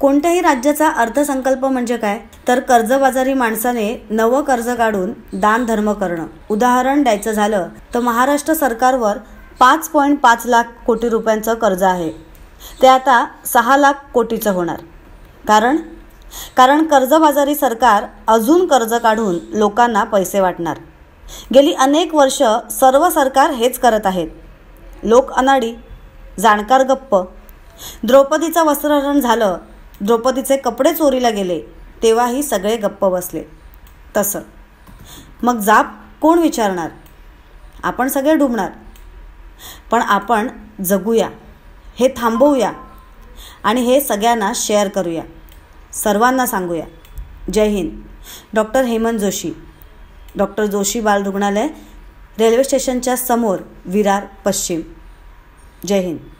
कोणत्याही राज्याचा अर्थसंकल्प म्हणजे काय तर कर्जबाजारी माणसाने नवं कर्ज काढून दानधर्म करणं उदाहरण द्यायचं झालं तर महाराष्ट्र सरकारवर पाच पॉईंट पाच लाख कोटी रुपयांचं कर्ज आहे ते आता सहा लाख कोटीचं होणार कारण कारण कर्जबाजारी सरकार अजून कर्ज काढून लोकांना पैसे वाटणार गेली अनेक वर्ष सर्व सरकार हेच करत आहेत लोक अनाडी जाणकार गप्प द्रौपदीचं वस्त्रहरण झालं द्रौपदीचे कपडे चोरीला गेले तेव्हाही सगळे गप्प बसले तसं मग जाप कोण विचारणार आपण सगळे डुबणार पण आपण जगूया हे थांबवूया आणि हे सगळ्यांना शेअर करूया सर्वांना सांगूया जय हिंद डॉक्टर हेमंत जोशी डॉक्टर जोशी बाल रुग्णालय रेल्वे स्टेशनच्या समोर विरार पश्चिम जय हिंद